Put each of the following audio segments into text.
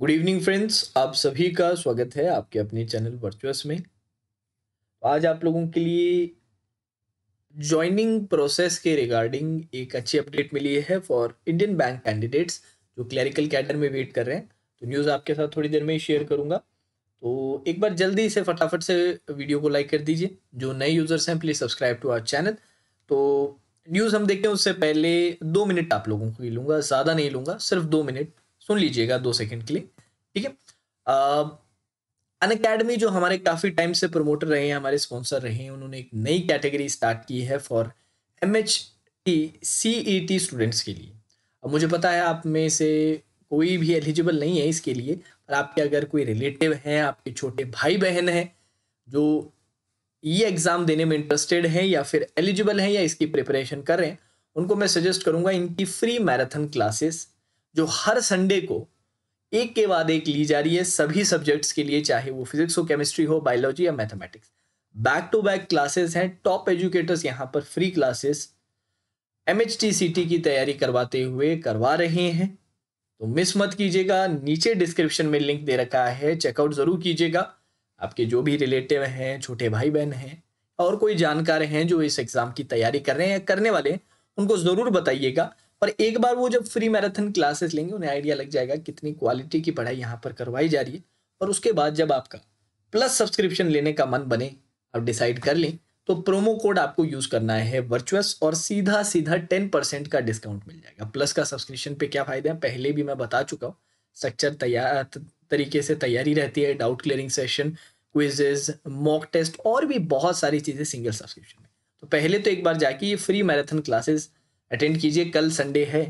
Good evening friends आप सभी का स्वागत है आपके अपने चैनल वर्चुअस में आज आप लोगों के लिए ज्वाइनिंग प्रोसेस के रिगार्डिंग एक अच्छी अपडेट मिली है फॉर इंडियन बैंक कैंडिडेट्स जो क्लरिकल कैडर में वेट कर रहे हैं तो न्यूज़ आपके साथ थोड़ी देर में ही शेयर करूंगा तो एक बार जल्दी से फटाफट से वीडियो को लाइक कर दीजिए जो नए यूज़र्स हैं please subscribe to our channel तो न्यूज़ हम देखें उससे पहले दो मिनट आप लोगों को ही लूँगा ज़्यादा नहीं लूँगा सिर्फ दो मिनट सुन लीजिएगा दो सेकंड के लिए ठीक है अन अकेडमी जो हमारे काफ़ी टाइम से प्रमोटर रहे हैं हमारे स्पॉन्सर रहे हैं उन्होंने एक नई कैटेगरी स्टार्ट की है for M H T C E T students के लिए अब मुझे पता है आप में से कोई भी एलिजिबल नहीं है इसके लिए पर आपके अगर कोई रिलेटिव हैं आपके छोटे भाई बहन हैं जो ये एग्ज़ाम देने में इंटरेस्टेड हैं या फिर एलिजिबल हैं या इसकी प्रिपरेशन कर रहे हैं उनको मैं सजेस्ट करूँगा इनकी फ्री मैराथन क्लासेस जो हर संडे को एक के बाद एक ली जा रही है सभी सब्जेक्ट्स के लिए चाहे वो फिजिक्स हो केमिस्ट्री हो बायोलॉजी या mathematics back to back classes हैं टॉप एजुकेटर्स यहाँ पर फ्री क्लासेस एम एच की तैयारी करवाते हुए करवा रहे हैं तो मिस मत कीजिएगा नीचे डिस्क्रिप्शन में लिंक दे रखा है चेकआउट ज़रूर कीजिएगा आपके जो भी रिलेटिव हैं छोटे भाई बहन हैं और कोई जानकार हैं जो इस एग्ज़ाम की तैयारी कर रहे हैं करने वाले उनको ज़रूर बताइएगा और एक बार वो जब फ्री मैराथन क्लासेस लेंगे उन्हें आइडिया लग जाएगा कितनी क्वालिटी की पढ़ाई यहाँ पर करवाई जा रही है और उसके बाद जब आपका प्लस सब्सक्रिप्शन लेने का मन बने आप डिसाइड कर लें तो प्रोमो कोड आपको यूज करना है वर्चुअस और सीधा सीधा टेन परसेंट का डिस्काउंट मिल जाएगा प्लस का सब्सक्रिप्शन पे क्या फायदा है पहले भी मैं बता चुका हूँ स्ट्रक्चर तैयार तरीके से तैयारी रहती है doubt clearing session quizzes mock test और भी बहुत सारी चीज़ें सिंगल सब्सक्रिप्शन में तो पहले तो एक बार जाके ये फ्री मैराथन क्लासेस अटेंड कीजिए कल संडे है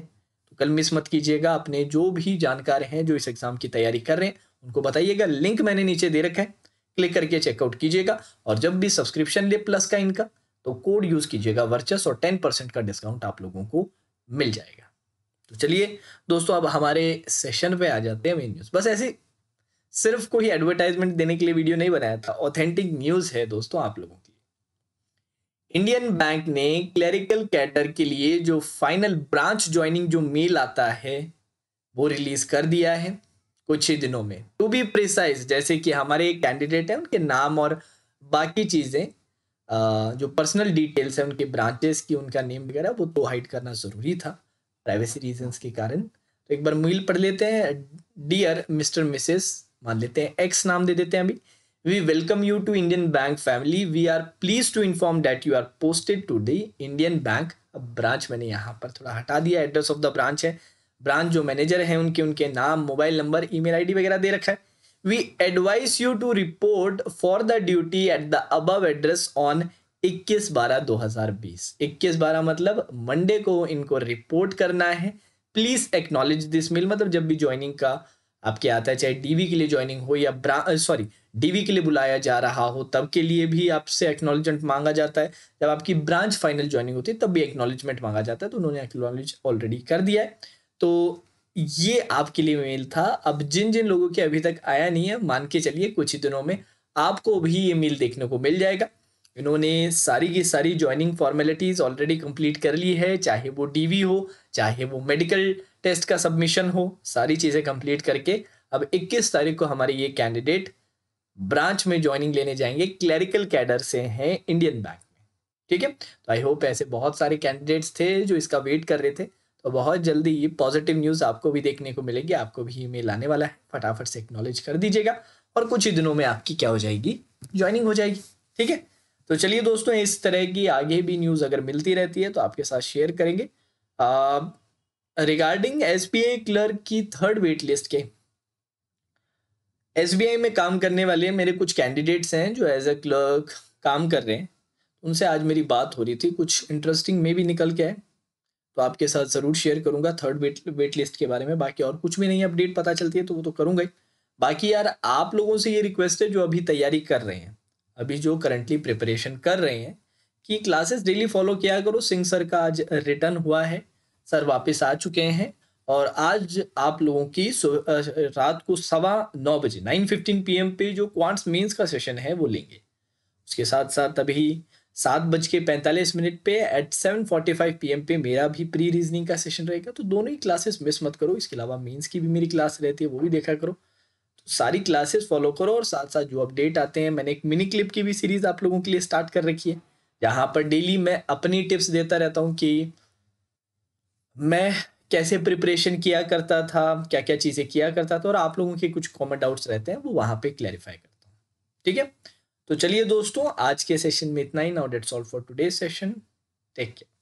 तो कल मिस मत कीजिएगा अपने जो भी जानकार हैं जो इस एग्ज़ाम की तैयारी कर रहे हैं उनको बताइएगा लिंक मैंने नीचे दे रखा है क्लिक करके चेकआउट कीजिएगा और जब भी सब्सक्रिप्शन ले प्लस का इनका तो कोड यूज़ कीजिएगा वर्चस और टेन परसेंट का डिस्काउंट आप लोगों को मिल जाएगा तो चलिए दोस्तों अब हमारे सेशन पे आ जाते हैं मेन न्यूज़ बस ऐसे सिर्फ कोई एडवर्टाइजमेंट देने के लिए वीडियो नहीं बनाया था ऑथेंटिक न्यूज़ है दोस्तों आप लोगों इंडियन बैंक ने क्लरिकल कैडर के लिए जो फाइनल ब्रांच ज्वाइनिंग जो मेल आता है वो रिलीज कर दिया है कुछ ही दिनों में टू बी प्रिसाइज जैसे कि हमारे कैंडिडेट हैं उनके नाम और बाकी चीज़ें जो पर्सनल डिटेल्स हैं उनके ब्रांचेस की उनका नेम वगैरह वो तो हाइड करना ज़रूरी था प्राइवेसी रीजंस के कारण तो एक बार मेल पढ़ लेते हैं डियर मिस्टर मिसेस मान लेते हैं एक्स नाम दे देते हैं अभी We welcome you to Indian Bank family. We are pleased to inform that you are posted to the Indian Bank. branch. मैंने यहाँ पर थोड़ा हटा दिया एड्रेस ऑफ द ब्रांच है ब्रांच जो मैनेजर है उनके उनके नाम मोबाइल नंबर ईमेल आईडी वगैरह दे रखा है we advise you to report for the duty at the above address on 21 बारह 2020 21 बारह मतलब मंडे को इनको रिपोर्ट करना है प्लीज एक्नोलेज दिस मेल मतलब जब भी ज्वाइनिंग का आपके आता है चाहे डीवी के लिए ज्वाइनिंग हो या सॉरी डीवी के लिए बुलाया जा रहा हो तब के लिए भी आपसे एक्नोलॉजमेंट मांगा जाता है जब आपकी ब्रांच फाइनल ज्वाइनिंग होती है तब भी एक्नोलॉजमेंट मांगा जाता है तो उन्होंने एक्नोलॉज ऑलरेडी कर दिया है तो ये आपके लिए मेल था अब जिन जिन लोगों के अभी तक आया नहीं है मान के चलिए कुछ ही दिनों में आपको भी ये मेल देखने को मिल जाएगा इन्होंने सारी की सारी ज्वाइनिंग फॉर्मेलिटीज़ ऑलरेडी कंप्लीट कर ली है चाहे वो डीवी हो चाहे वो मेडिकल टेस्ट का सबमिशन हो सारी चीज़ें कंप्लीट करके अब 21 तारीख को हमारे ये कैंडिडेट ब्रांच में ज्वाइनिंग लेने जाएंगे क्लरिकल कैडर से हैं इंडियन बैंक में ठीक है तो आई होप ऐसे बहुत सारे कैंडिडेट्स थे जो इसका वेट कर रहे थे तो बहुत जल्दी ये पॉजिटिव न्यूज़ आपको भी देखने को मिलेगी आपको भी मेल आने वाला है फटाफट से एक्नोलेज कर दीजिएगा और कुछ ही दिनों में आपकी क्या हो जाएगी ज्वाइनिंग हो जाएगी ठीक है तो चलिए दोस्तों इस तरह की आगे भी न्यूज़ अगर मिलती रहती है तो आपके साथ शेयर करेंगे regarding S B I clerk की थर्ड वेट लिस्ट के एस बी आई में काम करने वाले मेरे कुछ कैंडिडेट्स हैं जो एज ए क्लर्क काम कर रहे हैं उनसे आज मेरी बात हो रही थी कुछ इंटरेस्टिंग में भी निकल के आए तो आपके साथ ज़रूर शेयर करूंगा थर्ड वेट वेट लिस्ट के बारे में बाकी और कुछ भी नहीं अपडेट पता चलती है तो वो तो करूँगा ही बाकी यार आप लोगों से ये रिक्वेस्ट है जो अभी तैयारी कर रहे हैं अभी जो करंटली प्रिपरेशन कर रहे हैं कि क्लासेस डेली फॉलो किया करो सिंह सर का आज रिटर्न हुआ है सर वापस आ चुके हैं और आज आप लोगों की रात को सवा नौ बजे नाइन फिफ्टीन पी पे जो क्वांट्स मीन्स का सेशन है वो लेंगे उसके साथ साथ अभी सात बज के पैंतालीस मिनट पे at seven forty five P पे मेरा भी प्री रीजनिंग का सेशन रहेगा तो दोनों ही क्लासेस मिस मत करो इसके अलावा मीन्स की भी मेरी क्लास रहती है वो भी देखा करो सारी क्लासेस फॉलो करो और साथ साथ जो अपडेट आते हैं मैंने एक मिनी क्लिप की भी सीरीज आप लोगों के लिए स्टार्ट कर रखी है यहाँ पर डेली मैं अपनी टिप्स देता रहता हूँ कि मैं कैसे प्रिपरेशन किया करता था क्या क्या चीज़ें किया करता था और आप लोगों के कुछ कॉमन डाउट्स रहते हैं वो वहां पे क्लैरिफाई करता हूँ ठीक है तो चलिए दोस्तों आज के सेशन में इतना ही now that's all for today session take care